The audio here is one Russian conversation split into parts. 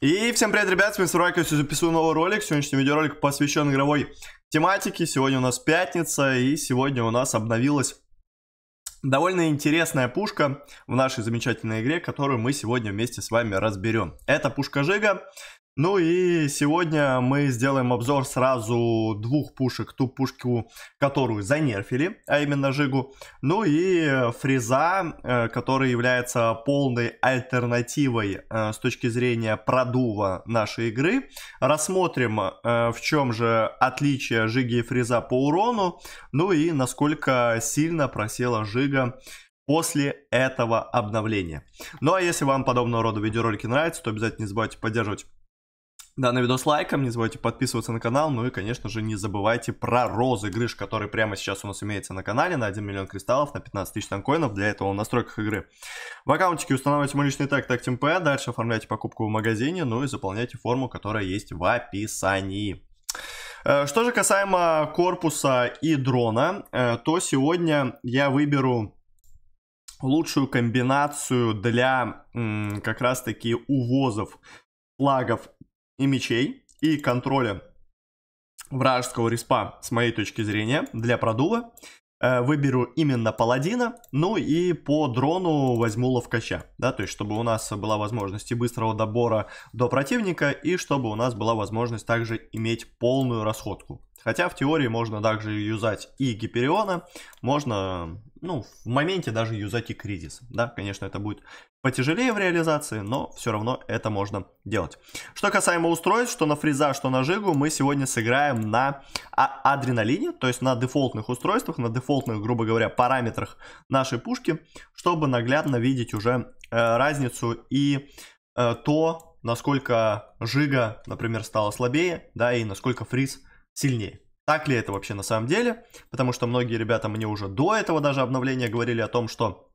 И всем привет, ребят, с вами Сурайко, сегодня записываю новый ролик. Сегодняшний видеоролик посвящен игровой тематике. Сегодня у нас пятница, и сегодня у нас обновилась довольно интересная пушка в нашей замечательной игре, которую мы сегодня вместе с вами разберем. Это пушка Жига. Ну и сегодня мы сделаем обзор сразу двух пушек. Ту пушку, которую занерфили, а именно Жигу. Ну и фреза, э, который является полной альтернативой э, с точки зрения продува нашей игры. Рассмотрим, э, в чем же отличие Жиги и фреза по урону. Ну и насколько сильно просела Жига после этого обновления. Ну а если вам подобного рода видеоролики нравятся, то обязательно не забывайте поддерживать Данный видос лайком, не забывайте подписываться на канал, ну и, конечно же, не забывайте про розыгрыш, который прямо сейчас у нас имеется на канале на 1 миллион кристаллов, на 15 тысяч танкоинов, для этого в настройках игры. В аккаунтике устанавливайте мой личный тег TagTimP, дальше оформляйте покупку в магазине, ну и заполняйте форму, которая есть в описании. Э, что же касаемо корпуса и дрона, э, то сегодня я выберу лучшую комбинацию для как раз-таки увозов флагов и мечей, и контроля вражеского респа, с моей точки зрения, для продува. Э, выберу именно паладина, ну и по дрону возьму ловкача, да, то есть чтобы у нас была возможность и быстрого добора до противника, и чтобы у нас была возможность также иметь полную расходку. Хотя в теории можно также юзать и Гипериона, можно ну, в моменте даже юзать и кризис. Да, конечно, это будет потяжелее в реализации, но все равно это можно делать. Что касаемо устройств, что на фриза, что на жигу, мы сегодня сыграем на а, адреналине, то есть на дефолтных устройствах, на дефолтных, грубо говоря, параметрах нашей пушки, чтобы наглядно видеть уже э, разницу и э, то, насколько жига, например, стала слабее, да, и насколько фриз сильнее. Так ли это вообще на самом деле? Потому что многие ребята мне уже до этого даже обновления говорили о том, что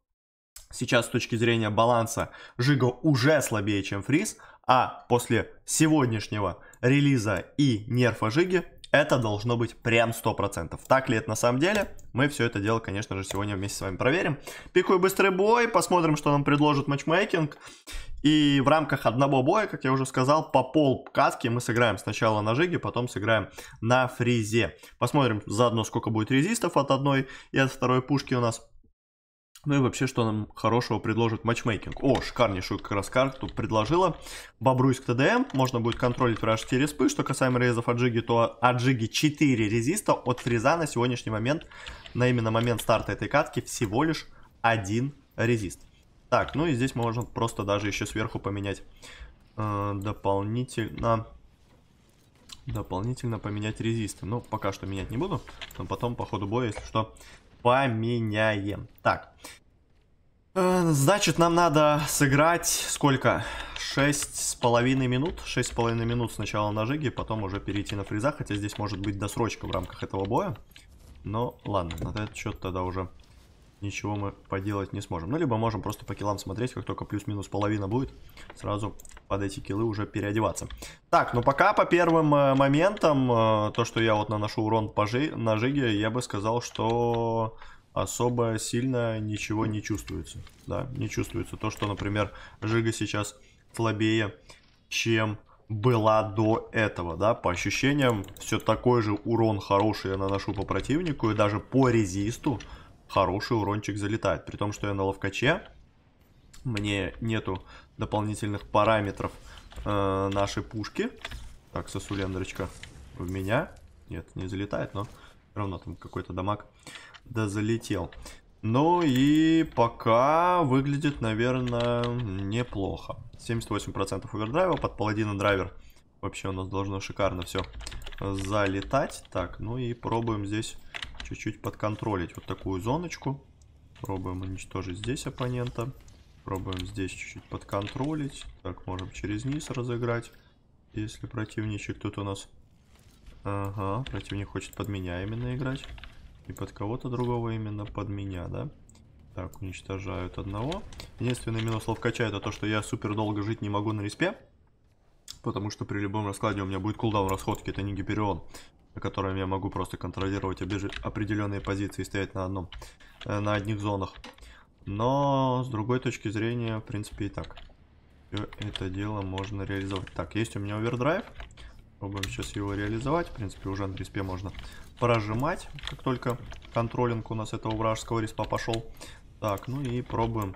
сейчас с точки зрения баланса Жига уже слабее, чем Фриз, а после сегодняшнего релиза и нерфа Жиги это должно быть прям 100%. Так ли это на самом деле? Мы все это дело, конечно же, сегодня вместе с вами проверим. Пикую быстрый бой, посмотрим, что нам предложит матчмейкинг. И в рамках одного боя, как я уже сказал, по пол катки мы сыграем сначала на жиге, потом сыграем на фризе. Посмотрим заодно, сколько будет резистов от одной и от второй пушки у нас. Ну и вообще, что нам хорошего предложит матчмейкинг. О, шикарнейшую как раз карту предложила. Бобруйск ТДМ, можно будет контролить вражеские респы. Что касаемо рейзов Аджиги, то Аджиги 4 резиста от фреза на сегодняшний момент, на именно момент старта этой катки, всего лишь один резист. Так, ну и здесь можно просто даже еще сверху поменять э, дополнительно... Дополнительно поменять резисты. Но ну, пока что менять не буду. Но потом по ходу боя, если что, поменяем. Так. Э, значит, нам надо сыграть сколько? Шесть с половиной минут. шесть с половиной минут сначала на жиге, потом уже перейти на фриза. Хотя здесь может быть досрочка в рамках этого боя. Но ладно, на этот счет тогда уже ничего мы поделать не сможем. Ну, либо можем просто по килам смотреть, как только плюс-минус половина будет, сразу под эти килы уже переодеваться. Так, ну пока по первым э, моментам, э, то, что я вот наношу урон по жи на жиге, я бы сказал, что особо сильно ничего не чувствуется. Да, не чувствуется то, что, например, жига сейчас слабее, чем была до этого, да, по ощущениям все такой же урон хороший я наношу по противнику и даже по резисту, хороший урончик залетает. При том, что я на ловкаче, мне нету дополнительных параметров э, нашей пушки. Так, сосулендрочка в меня. Нет, не залетает, но равно там какой-то дамаг да залетел. Ну и пока выглядит, наверное, неплохо. 78% овердрайва под паладина драйвер. Вообще у нас должно шикарно все залетать. Так, ну и пробуем здесь чуть-чуть подконтролить вот такую зоночку. Пробуем уничтожить здесь оппонента. Пробуем здесь чуть-чуть подконтролить. Так, можем через низ разыграть. Если противничек тут у нас... Ага, противник хочет под меня именно играть. И под кого-то другого именно под меня, да? Так, уничтожают одного. Единственный минус ловкача это то, что я супер долго жить не могу на респе. Потому что при любом раскладе у меня будет кулдаун расходки, это не гиперион на я могу просто контролировать определенные позиции и стоять на одном, э, на одних зонах. Но с другой точки зрения, в принципе, и так. Все это дело можно реализовать. Так, есть у меня овердрайв. Пробуем сейчас его реализовать. В принципе, уже на респе можно прожимать, как только контролинг у нас этого вражеского респа пошел. Так, ну и пробуем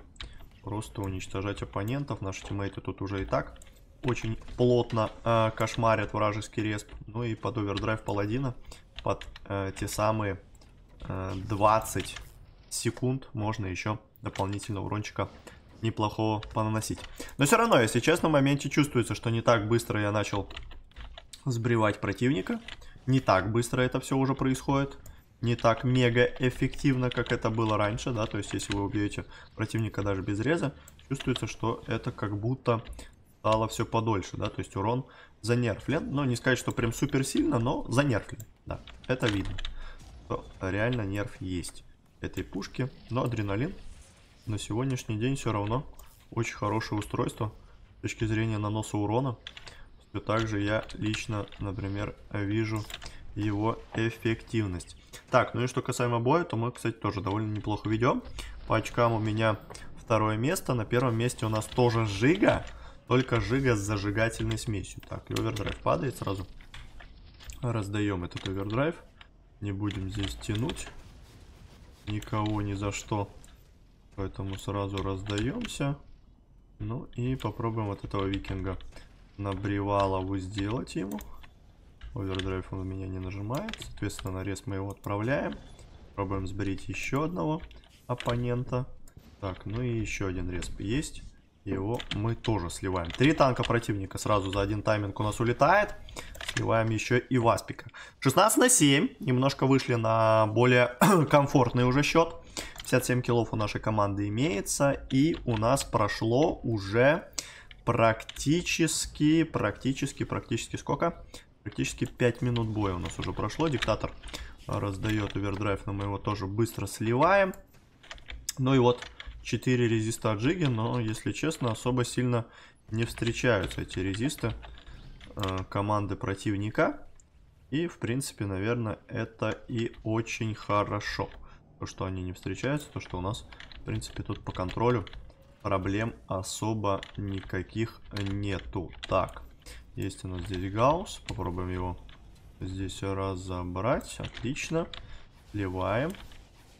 просто уничтожать оппонентов. Наши тиммейты тут уже и так очень плотно э, кошмарят вражеский респ. Ну и под овердрайв паладина, под э, те самые э, 20 секунд можно еще дополнительно урончика неплохого понаносить. Но все равно, если честно, в моменте чувствуется, что не так быстро я начал сбривать противника. Не так быстро это все уже происходит. Не так мега эффективно, как это было раньше, да, то есть если вы убьете противника даже без реза, чувствуется, что это как будто стало все подольше, да, то есть урон занерфлен, но ну, не сказать, что прям супер сильно, но занерфлен, да, это видно, что реально нерф есть этой пушки, но адреналин на сегодняшний день все равно очень хорошее устройство с точки зрения наноса урона, все также я лично, например, вижу его эффективность. Так, ну и что касаемо боя, то мы, кстати, тоже довольно неплохо ведем. По очкам у меня второе место. На первом месте у нас тоже Жига. Только жига с зажигательной смесью. Так, и овердрайв падает сразу. Раздаем этот овердрайв. Не будем здесь тянуть. Никого ни за что. Поэтому сразу раздаемся. Ну и попробуем вот этого викинга на Бревалову сделать ему. Овердрайв он у меня не нажимает. Соответственно, нарез мы его отправляем. Пробуем сбрить еще одного оппонента. Так, ну и еще один респ есть. Его мы тоже сливаем. Три танка противника сразу за один тайминг у нас улетает. Сливаем еще и Васпика. 16 на 7. Немножко вышли на более комфортный уже счет. 57 киллов у нашей команды имеется. И у нас прошло уже практически, практически, практически сколько? Практически 5 минут боя у нас уже прошло. Диктатор раздает овердрайв, но мы его тоже быстро сливаем. Ну и вот 4 резиста джиги, но, если честно, особо сильно не встречаются эти резисты э, команды противника. И, в принципе, наверное, это и очень хорошо. То, что они не встречаются, то, что у нас, в принципе, тут по контролю проблем особо никаких нету. Так, есть у нас здесь гаусс. Попробуем его здесь разобрать. Отлично. Сливаем.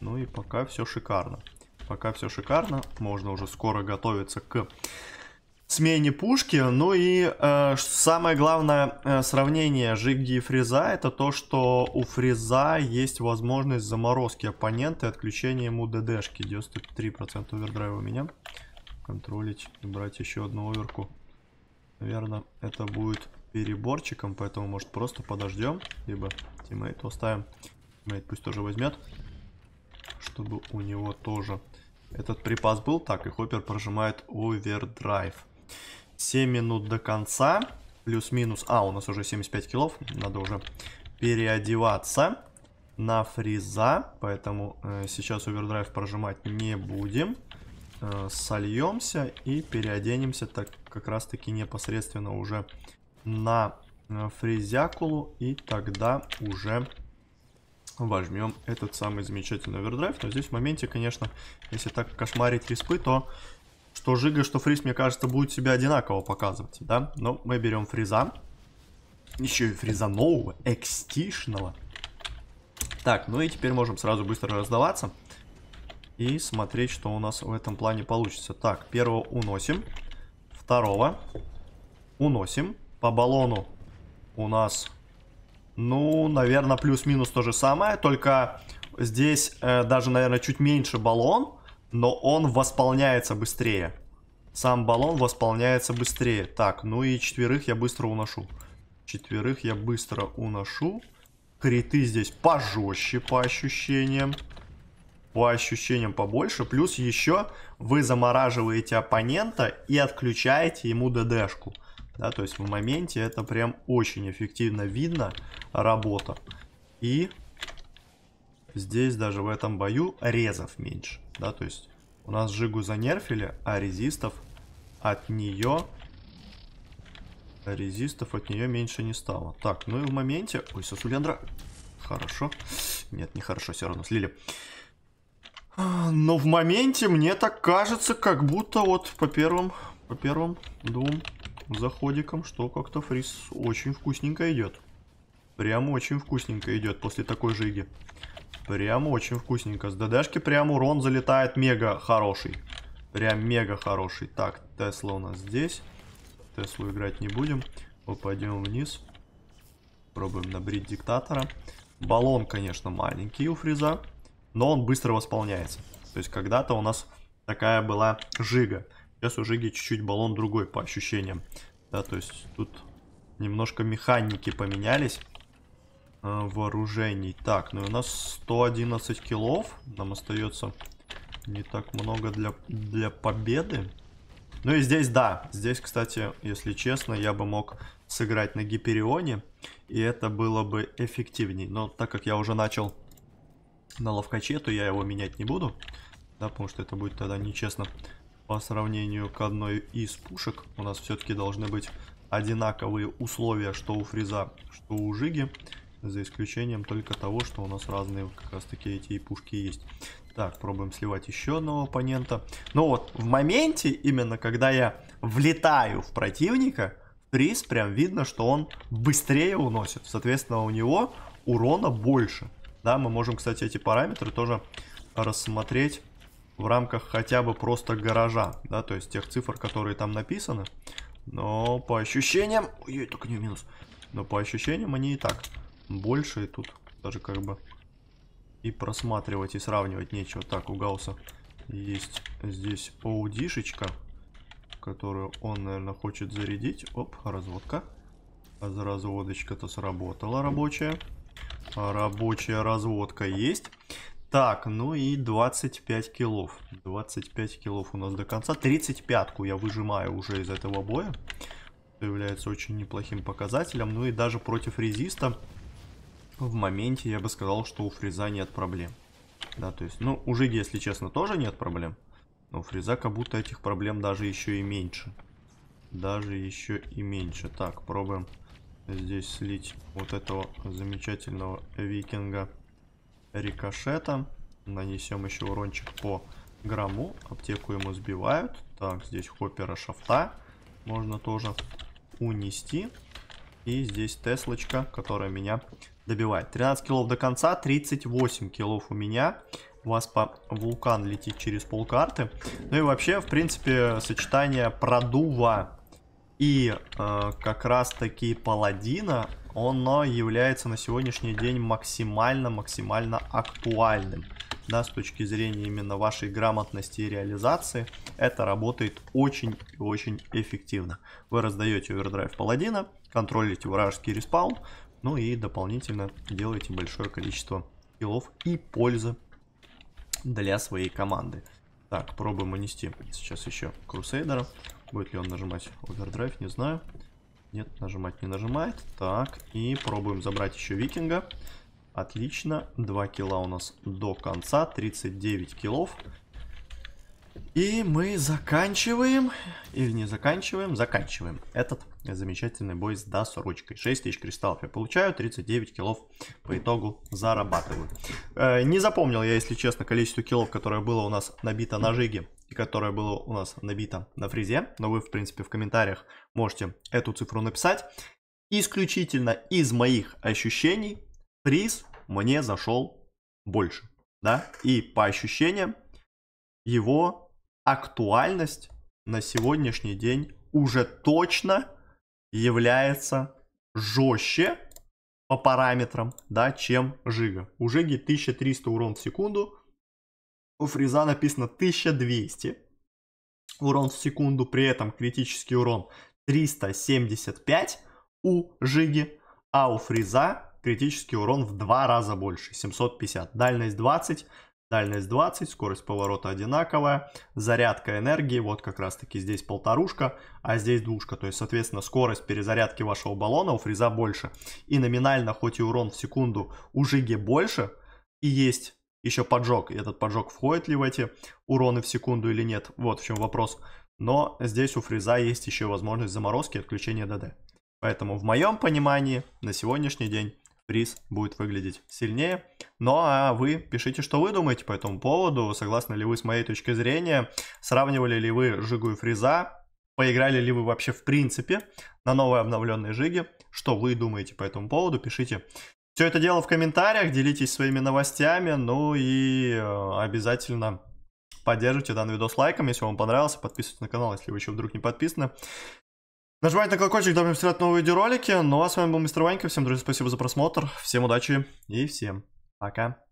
Ну и пока все шикарно пока все шикарно. Можно уже скоро готовиться к смене пушки. Ну и э, самое главное э, сравнение Жигги и Фриза, это то, что у Фриза есть возможность заморозки оппонента и отключения ему ДДшки. 93% овердрайва у меня. Контролить и брать еще одну оверку. Наверное, это будет переборчиком, поэтому, может, просто подождем, либо тиммейту оставим. Тиммейт пусть тоже возьмет, чтобы у него тоже этот припас был. Так, и Хоппер прожимает овердрайв. 7 минут до конца. Плюс-минус. А, у нас уже 75 килов. Надо уже переодеваться на фриза. Поэтому э, сейчас овердрайв прожимать не будем. Э, сольемся и переоденемся так как раз-таки непосредственно уже на э, фризякулу. И тогда уже возьмем этот самый замечательный овердрайв. Но здесь в моменте, конечно, если так кошмарить респы, то что Жига, что Фриз, мне кажется, будет себя одинаково показывать, да? Но мы берем Фриза. Еще и Фриза нового, экстишного. Так, ну и теперь можем сразу быстро раздаваться. И смотреть, что у нас в этом плане получится. Так, первого уносим. Второго уносим. По баллону у нас ну, наверное, плюс-минус то же самое, только здесь э, даже, наверное, чуть меньше баллон, но он восполняется быстрее. Сам баллон восполняется быстрее. Так, ну и четверых я быстро уношу. Четверых я быстро уношу. Криты здесь пожестче по ощущениям. По ощущениям побольше. Плюс еще вы замораживаете оппонента и отключаете ему ДДшку. шку да, то есть в моменте это прям очень эффективно видно работа. И здесь даже в этом бою резов меньше. Да, то есть у нас Жигу занерфили, а резистов от нее... Резистов от нее меньше не стало. Так, ну и в моменте... Ой, Сосулендра... Хорошо. Нет, не хорошо, все равно слили. Но в моменте мне так кажется, как будто вот по первым, по первым двум заходиком что как-то фриз очень вкусненько идет. Прям очень вкусненько идет после такой жиги. Прям очень вкусненько. С ДДшки прям урон залетает мега хороший. Прям мега хороший. Так, Тесла у нас здесь. Теслу играть не будем. Попадем вниз. Пробуем набрить диктатора. Баллон, конечно, маленький у фриза. Но он быстро восполняется. То есть когда-то у нас такая была жига. Сейчас уже Жиги чуть-чуть баллон другой по ощущениям. Да, то есть тут немножко механики поменялись э, вооружений. Так, ну и у нас 111 килов. Нам остается не так много для, для победы. Ну и здесь, да, здесь, кстати, если честно, я бы мог сыграть на Гиперионе, и это было бы эффективней. Но так как я уже начал на ловкаче, то я его менять не буду, да, потому что это будет тогда нечестно по сравнению к одной из пушек. У нас все-таки должны быть одинаковые условия, что у Фриза, что у Жиги. За исключением только того, что у нас разные как раз таки эти и пушки есть. Так, пробуем сливать еще одного оппонента. Ну вот, в моменте, именно когда я влетаю в противника, Фриз прям видно, что он быстрее уносит. Соответственно, у него урона больше. Да, мы можем, кстати, эти параметры тоже рассмотреть в рамках хотя бы просто гаража, да, то есть тех цифр, которые там написаны. Но по ощущениям... Ой, только не минус. Но по ощущениям они и так больше, и тут даже как бы и просматривать, и сравнивать нечего. Так, у Гауса есть здесь оудишечка, которую он, наверное, хочет зарядить. Оп, разводка. Разводочка-то сработала рабочая. Рабочая разводка есть. Так, ну и 25 килов. 25 килов у нас до конца. 35-ку я выжимаю уже из этого боя. Это является очень неплохим показателем. Ну и даже против резиста в моменте я бы сказал, что у фреза нет проблем. Да, то есть, ну, у Жиги, если честно, тоже нет проблем. Но у фреза как будто этих проблем даже еще и меньше. Даже еще и меньше. Так, пробуем здесь слить вот этого замечательного викинга рикошетом. Нанесем еще урончик по грамму. Аптеку ему сбивают. Так, здесь хоппера шафта. Можно тоже унести. И здесь Теслочка, которая меня добивает. 13 килов до конца, 38 килов у меня. У вас по вулкан летит через полкарты. Ну и вообще, в принципе, сочетание продува и э, как раз таки паладина, оно является на сегодняшний день максимально-максимально актуальным. Да, с точки зрения именно вашей грамотности и реализации, это работает очень очень эффективно. Вы раздаете овердрайв паладина, контролите вражеский респаун, ну и дополнительно делаете большое количество киллов и пользы для своей команды. Так, пробуем унести сейчас еще Крусейдера. Будет ли он нажимать овердрайв, не знаю. Нет, нажимать не нажимает. Так, и пробуем забрать еще викинга. Отлично, 2 килла у нас до конца, 39 киллов. И мы заканчиваем, или не заканчиваем, заканчиваем этот замечательный бой с досрочкой. 6 тысяч кристаллов я получаю, 39 килов по итогу зарабатываю. Э, не запомнил я, если честно, количество килов, которое было у нас набито на жиге и которое было у нас набито на фрезе, но вы, в принципе, в комментариях можете эту цифру написать. Исключительно из моих ощущений фриз мне зашел больше, да, и по ощущениям его актуальность на сегодняшний день уже точно является жестче по параметрам, да, чем Жига. У Жиги 1300 урон в секунду, у Фриза написано 1200 урон в секунду, при этом критический урон 375 у Жиги, а у Фриза критический урон в два раза больше, 750. Дальность 20, дальность 20, скорость поворота одинаковая, зарядка энергии, вот как раз таки здесь полторушка, а здесь двушка, то есть, соответственно, скорость перезарядки вашего баллона у Фриза больше. И номинально, хоть и урон в секунду у Жиги больше, и есть еще поджог. И этот поджог входит ли в эти уроны в секунду или нет, вот в чем вопрос. Но здесь у фриза есть еще возможность заморозки и отключения ДД. Поэтому в моем понимании на сегодняшний день фриз будет выглядеть сильнее. Ну а вы пишите, что вы думаете по этому поводу, согласны ли вы с моей точки зрения, сравнивали ли вы Жигу и фриза, поиграли ли вы вообще в принципе на новые обновленные Жиги, что вы думаете по этому поводу, пишите все это дело в комментариях, делитесь своими новостями, ну и э, обязательно поддержите данный видос лайком, если вам понравился, подписывайтесь на канал, если вы еще вдруг не подписаны. Нажимайте на колокольчик, дабы не потерять новые видеоролики. Ну а с вами был Мистер Ванька, всем, друзья, спасибо за просмотр, всем удачи и всем пока.